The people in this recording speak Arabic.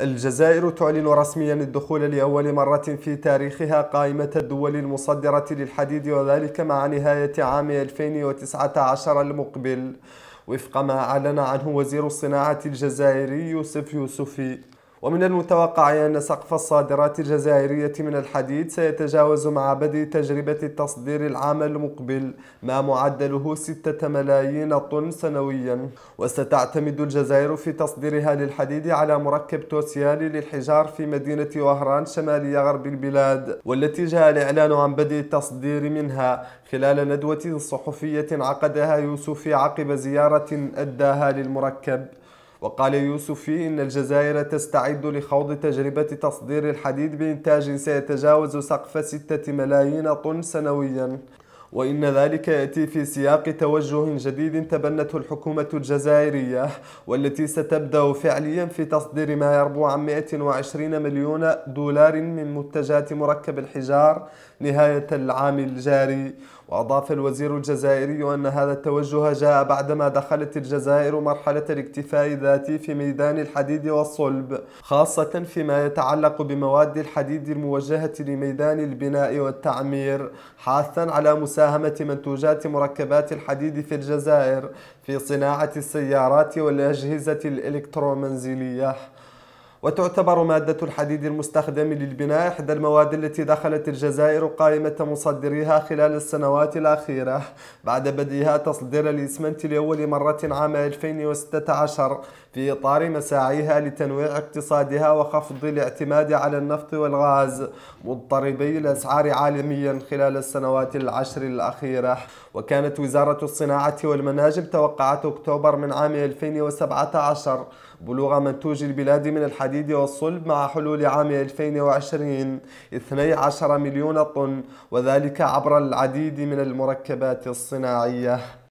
الجزائر تعلن رسميا الدخول لأول مرة في تاريخها قائمة الدول المصدرة للحديد وذلك مع نهاية عام 2019 المقبل وفق ما أعلن عنه وزير الصناعة الجزائري يوسف يوسفي ومن المتوقع أن سقف الصادرات الجزائرية من الحديد سيتجاوز مع بدء تجربة التصدير العام المقبل ما معدله 6 ملايين طن سنويا وستعتمد الجزائر في تصديرها للحديد على مركب توسيالي للحجار في مدينة وهران شمالي غرب البلاد والتي جاء الإعلان عن بدء التصدير منها خلال ندوة صحفية عقدها يوسف عقب زيارة أداها للمركب وقال يوسفي إن الجزائر تستعد لخوض تجربة تصدير الحديد بإنتاج سيتجاوز سقف 6 ملايين طن سنويا وإن ذلك يأتي في سياق توجه جديد تبنته الحكومة الجزائرية والتي ستبدأ فعليا في تصدير ما يربو عن 120 مليون دولار من منتجات مركب الحجار نهاية العام الجاري وأضاف الوزير الجزائري أن هذا التوجه جاء بعدما دخلت الجزائر مرحلة الاكتفاء الذاتي في ميدان الحديد والصلب خاصة فيما يتعلق بمواد الحديد الموجهة لميدان البناء والتعمير حاثا على مساهمة منتوجات مركبات الحديد في الجزائر في صناعة السيارات والأجهزة الإلكترومنزلية وتعتبر مادة الحديد المستخدم للبناء إحدى المواد التي دخلت الجزائر قائمة مصدريها خلال السنوات الأخيرة بعد بدئها تصدير الإسمنت لأول مرة عام 2016 في إطار مساعيها لتنويع اقتصادها وخفض الاعتماد على النفط والغاز مضطربي الأسعار عالميا خلال السنوات العشر الأخيرة وكانت وزارة الصناعة والمناجم توقعت أكتوبر من عام 2017 بلوغ منتوج البلاد من الحديد الحديد والصلب مع حلول عام 2020 12 مليون طن وذلك عبر العديد من المركبات الصناعية